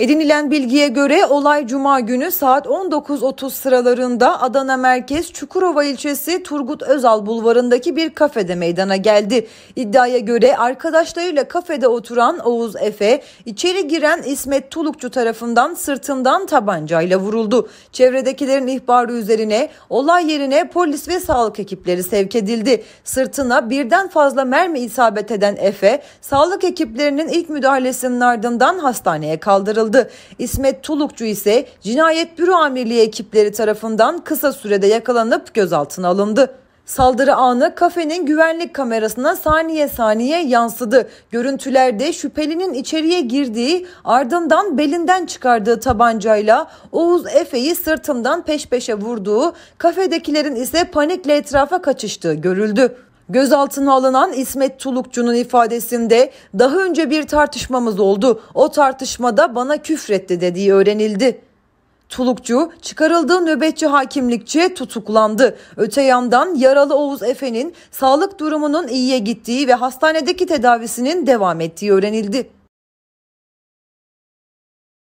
Edinilen bilgiye göre olay cuma günü saat 19.30 sıralarında Adana Merkez Çukurova ilçesi Turgut Özal bulvarındaki bir kafede meydana geldi. İddiaya göre arkadaşlarıyla kafede oturan Oğuz Efe içeri giren İsmet Tulukçu tarafından sırtından tabancayla vuruldu. Çevredekilerin ihbarı üzerine olay yerine polis ve sağlık ekipleri sevk edildi. Sırtına birden fazla mermi isabet eden Efe sağlık ekiplerinin ilk müdahalesinin ardından hastaneye kaldırıldı çıkarıldı. İsmet Tulukçu ise Cinayet Büro Amirliği ekipleri tarafından kısa sürede yakalanıp gözaltına alındı. Saldırı anı kafenin güvenlik kamerasına saniye saniye yansıdı. Görüntülerde şüphelinin içeriye girdiği ardından belinden çıkardığı tabancayla Oğuz Efe'yi sırtından peş peşe vurduğu, kafedekilerin ise panikle etrafa kaçıştığı görüldü. Gözaltına alınan İsmet Tulukçu'nun ifadesinde daha önce bir tartışmamız oldu. O tartışmada bana küfretti dediği öğrenildi. Tulukçu çıkarıldığı nöbetçi hakimlikçe tutuklandı. Öte yandan yaralı Oğuz Efe'nin sağlık durumunun iyiye gittiği ve hastanedeki tedavisinin devam ettiği öğrenildi.